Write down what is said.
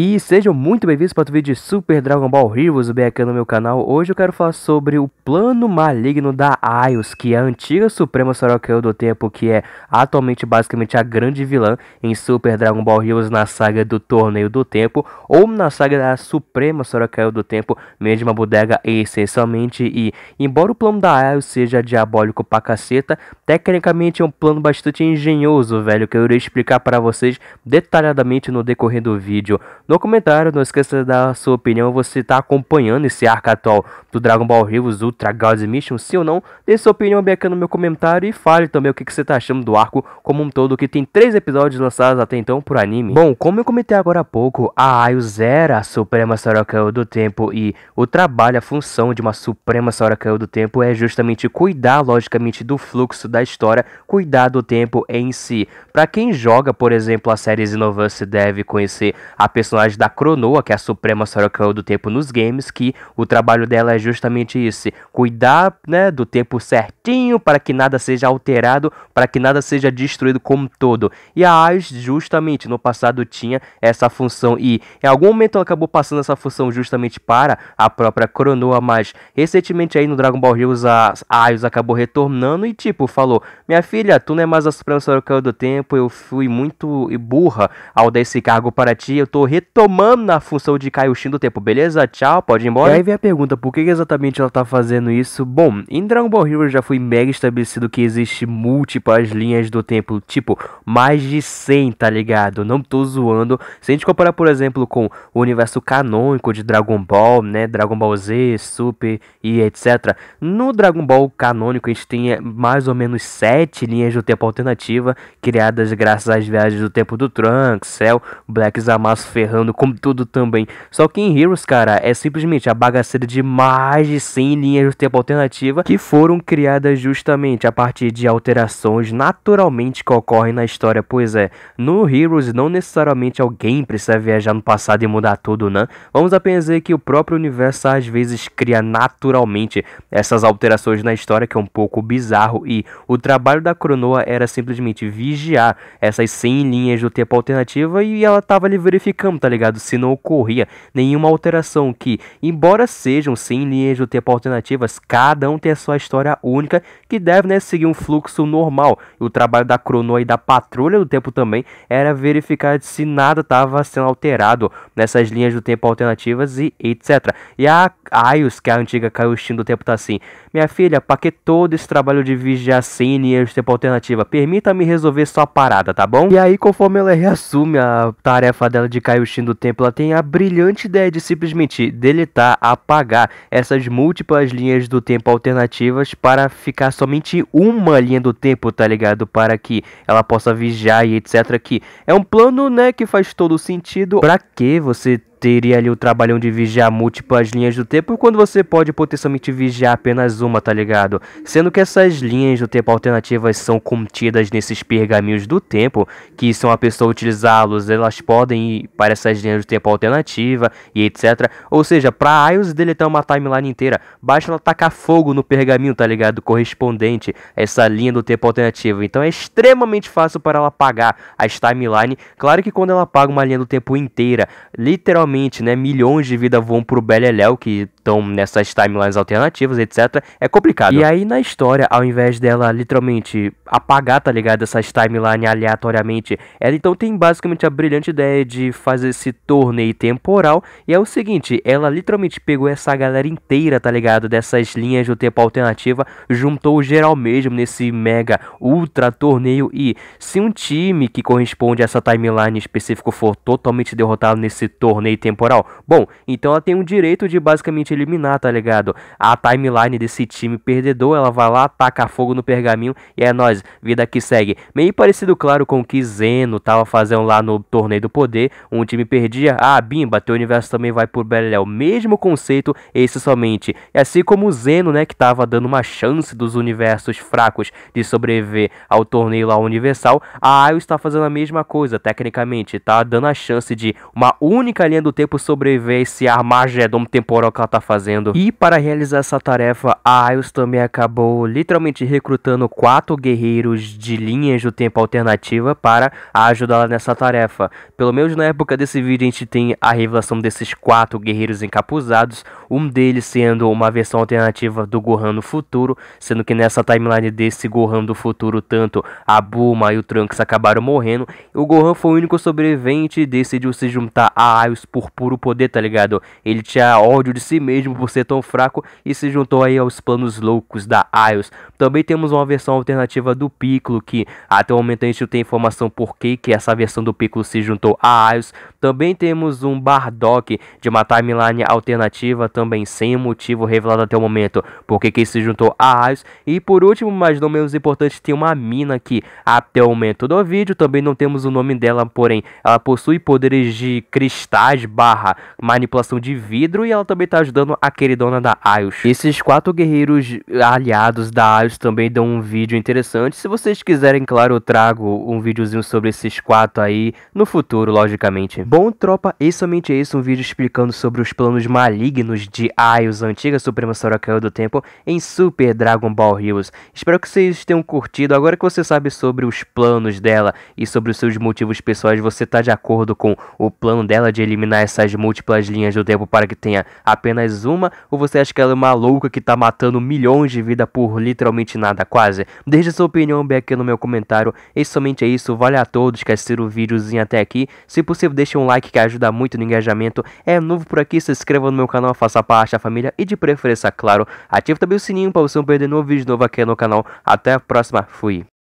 E sejam muito bem-vindos para o vídeo de Super Dragon Ball Heroes, o aqui no meu canal. Hoje eu quero falar sobre o plano maligno da Ayus, que é a antiga Suprema Sorokyo do Tempo, que é atualmente basicamente a grande vilã em Super Dragon Ball Heroes na saga do Torneio do Tempo, ou na saga da Suprema Sorokyo é do Tempo, mesma bodega essencialmente. E embora o plano da Ayus seja diabólico pra caceta, tecnicamente é um plano bastante engenhoso, velho, que eu irei explicar para vocês detalhadamente no decorrer do vídeo. No comentário, não esqueça de dar sua opinião. Você está acompanhando esse arco atual do Dragon Ball Heroes Ultra Gods Mission? Se ou não, dê sua opinião bem aqui no meu comentário e fale também o que, que você está achando do arco como um todo, que tem três episódios lançados até então por anime. Bom, como eu comentei agora há pouco, a Ayu zera a Suprema Sorokao do Tempo e o trabalho, a função de uma Suprema Sorokao do Tempo é justamente cuidar, logicamente, do fluxo da história, cuidar do tempo em si. Para quem joga, por exemplo, a série Xenoverse deve conhecer a personagem personagem da Cronoa, que é a Suprema Sorocaba do Tempo nos games, que o trabalho dela é justamente isso: cuidar né, do tempo certinho para que nada seja alterado, para que nada seja destruído como todo. E a Ais, justamente no passado, tinha essa função, e em algum momento ela acabou passando essa função justamente para a própria Cronoa, mas recentemente aí no Dragon Ball Heroes a Ais acabou retornando e tipo falou: Minha filha, tu não é mais a Suprema Sorocaba do Tempo, eu fui muito burra ao dar esse cargo para ti, eu tô retornando tomando a função de Kaioshin do tempo. Beleza? Tchau, pode ir embora. E aí vem a pergunta, por que exatamente ela tá fazendo isso? Bom, em Dragon Ball Hero já foi mega estabelecido que existe múltiplas linhas do tempo, tipo, mais de 100, tá ligado? Não tô zoando. Se a gente comparar, por exemplo, com o universo canônico de Dragon Ball, né, Dragon Ball Z, Super e etc. No Dragon Ball canônico a gente tem é, mais ou menos 7 linhas do tempo alternativa, criadas graças às viagens do tempo do Trunks, Cell, Black Zamasu ferrando como tudo também. Só que em Heroes, cara, é simplesmente a bagaceira de mais de 100 linhas de tempo alternativa que foram criadas justamente a partir de alterações naturalmente que ocorrem na história. Pois é, no Heroes não necessariamente alguém precisa viajar no passado e mudar tudo, né? Vamos apenas dizer que o próprio universo às vezes cria naturalmente essas alterações na história, que é um pouco bizarro, e o trabalho da Cronoa era simplesmente vigiar essas 100 linhas do tempo alternativa e ela estava ali verificando, tá tá ligado? Se não ocorria nenhuma alteração que, embora sejam sim linhas do tempo alternativas, cada um tem a sua história única que deve né, seguir um fluxo normal. o trabalho da Crono e da Patrulha do Tempo também era verificar se nada estava sendo alterado nessas linhas do tempo alternativas e etc. E a Aios, que é a antiga Kaioshin do tempo, tá assim: Minha filha, pra que todo esse trabalho de vigiar sem linhas do tempo alternativa? Permita-me resolver sua parada, tá bom? E aí, conforme ela reassume a tarefa dela de Kaioshin, do tempo, ela tem a brilhante ideia de simplesmente deletar, apagar essas múltiplas linhas do tempo alternativas para ficar somente uma linha do tempo, tá ligado? Para que ela possa vigiar e etc. Que é um plano, né, que faz todo sentido. Para que você teria ali o trabalhão de vigiar múltiplas linhas do tempo quando você pode potencialmente vigiar apenas uma, tá ligado? Sendo que essas linhas do tempo alternativas são contidas nesses pergaminhos do tempo, que são a pessoa utilizá-los, elas podem ir para essas linhas do tempo alternativa e etc. Ou seja, para iOS deletar uma timeline inteira, basta ela tacar fogo no pergaminho, tá ligado? Correspondente a essa linha do tempo alternativa. Então é extremamente fácil para ela apagar as timeline. Claro que quando ela apaga uma linha do tempo inteira, literalmente novamente, né? Milhões de vidas vão pro Beleléu, que estão nessas timelines alternativas, etc. É complicado. E aí na história, ao invés dela literalmente apagar, tá ligado? Essas timelines aleatoriamente, ela então tem basicamente a brilhante ideia de fazer esse torneio temporal. E é o seguinte, ela literalmente pegou essa galera inteira, tá ligado? Dessas linhas do tempo alternativa, juntou geral mesmo nesse mega ultra torneio. E se um time que corresponde a essa timeline específico for totalmente derrotado nesse torneio temporal, bom, então ela tem o direito de basicamente eliminar, tá ligado? A timeline desse time perdedor, ela vai lá, taca fogo no pergaminho e é nós, vida que segue. Meio parecido, claro, com o que Zeno tava fazendo lá no Torneio do Poder, um time perdia, ah, bimba, teu universo também vai por Beleléu. Mesmo conceito, esse somente. E assim como o Zeno, né, que tava dando uma chance dos universos fracos de sobreviver ao torneio lá universal, a Ayo está fazendo a mesma coisa, tecnicamente, tá dando a chance de uma única linha do tempo sobreviver esse Armagedon temporal que ela tá está fazendo. E para realizar essa tarefa, a Aios também acabou literalmente recrutando quatro guerreiros de linhas do tempo alternativa para ajudá-la nessa tarefa. Pelo menos na época desse vídeo a gente tem a revelação desses quatro guerreiros encapuzados, um deles sendo uma versão alternativa do Gohan no futuro, sendo que nessa timeline desse Gohan do futuro, tanto a Bulma e o Trunks acabaram morrendo, o Gohan foi o único sobrevivente e decidiu se juntar a Aios por puro poder, tá ligado? Ele tinha ódio de si mesmo por ser tão fraco e se juntou aí aos planos loucos da iOS. Também temos uma versão alternativa do Piccolo, que até o momento a gente não tem informação por que, que essa versão do Piccolo se juntou a iOS. Também temos um Bardock de uma timeline alternativa, também sem motivo revelado até o momento por que, que se juntou a iOS. E por último, mas não menos importante, tem uma mina que até o momento do vídeo. Também não temos o nome dela, porém ela possui poderes de cristais barra manipulação de vidro e ela também está ajudando ajudando a queridona da Ayush. Esses quatro guerreiros aliados da Ayush também dão um vídeo interessante. Se vocês quiserem, claro, eu trago um videozinho sobre esses quatro aí no futuro, logicamente. Bom, tropa, e é somente esse um vídeo explicando sobre os planos malignos de Ayush, antiga Suprema Sorakaio do Tempo, em Super Dragon Ball Heroes. Espero que vocês tenham curtido. Agora que você sabe sobre os planos dela e sobre os seus motivos pessoais, você tá de acordo com o plano dela de eliminar essas múltiplas linhas do tempo para que tenha apenas mais uma? Ou você acha que ela é uma louca que tá matando milhões de vida por literalmente nada, quase? Deixe sua opinião bem aqui no meu comentário. E somente é isso, vale a todos que assistiram o videozinho até aqui. Se possível, deixe um like que ajuda muito no engajamento. É novo por aqui, se inscreva no meu canal, faça parte da família e de preferência, claro, ative também o sininho para você não perder nenhum vídeo novo aqui no canal. Até a próxima, fui!